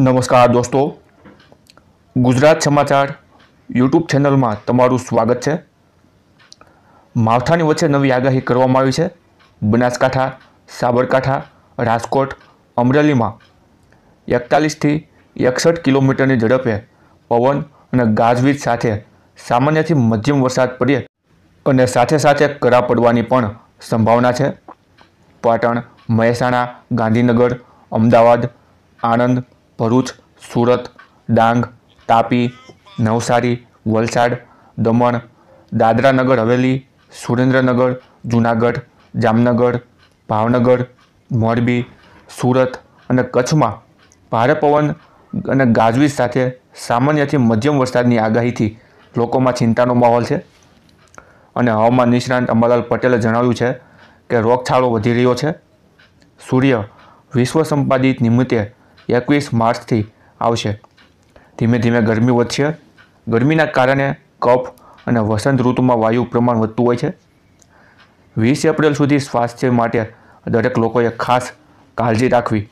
નમસ્કાર દોસ્તો ગુજરાત સમાચાર યુટ્યુબ ચેનલમાં તમારું સ્વાગત છે માવઠાની વચ્ચે નવી આગાહી કરવામાં આવી છે બનાસકાંઠા સાબરકાંઠા રાજકોટ અમરેલીમાં એકતાલીસથી એકસઠ કિલોમીટરની ઝડપે પવન અને ગાજવીજ સાથે સામાન્યથી મધ્યમ વરસાદ પડે અને સાથે સાથે કરા પડવાની પણ સંભાવના છે પાટણ મહેસાણા ગાંધીનગર અમદાવાદ આણંદ ભરૂચ સુરત ડાંગ તાપી નવસારી વલસાડ દમણ દાદરાનગર હવેલી સુરેન્દ્રનગર જૂનાગઢ જામનગર ભાવનગર મોરબી સુરત અને કચ્છમાં ભારે પવન અને ગાજવીજ સાથે સામાન્યથી મધ્યમ વરસાદની આગાહીથી લોકોમાં ચિંતાનો માહોલ છે અને હવામાન નિષ્ણાંત અંબાલાલ પટેલે જણાવ્યું છે કે રોગચાળો વધી રહ્યો છે સૂર્ય વિશ્વ સંપાદિત નિમિત્તે એકવીસ માર્ચથી આવશે ધીમે ધીમે ગરમી વધશે ગરમીના કારણે કફ અને વસંત ઋતુમાં વાયુ પ્રમાણ વધતું હોય છે વીસ એપ્રિલ સુધી સ્વાસ્થ્ય માટે દરેક લોકોએ ખાસ કાળજી રાખવી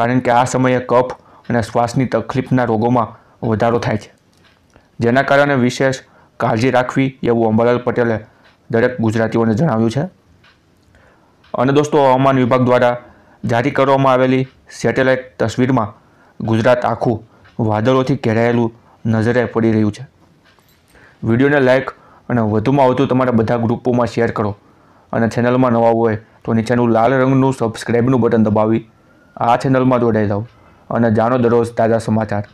કારણ કે આ સમયે કફ અને શ્વાસની તકલીફના રોગોમાં વધારો થાય છે જેના કારણે વિશેષ કાળજી રાખવી એવું અંબાલાલ પટેલે દરેક ગુજરાતીઓને જણાવ્યું છે અને દોસ્તો હવામાન વિભાગ દ્વારા જારી કરવામાં આવેલી સેટેલાઇટ તસવીરમાં ગુજરાત આખું વાદળોથી ઘેરાયેલું નજરે પડી રહ્યું છે વિડીયોને લાઇક અને વધુમાં વધુ તમારા બધા ગ્રુપોમાં શેર કરો અને ચેનલમાં નવા હોય તો નીચેનું લાલ રંગનું સબસ્ક્રાઈબનું બટન દબાવી આ ચેનલમાં જોડાઈ જાઓ અને જાણો દરરોજ તાજા સમાચાર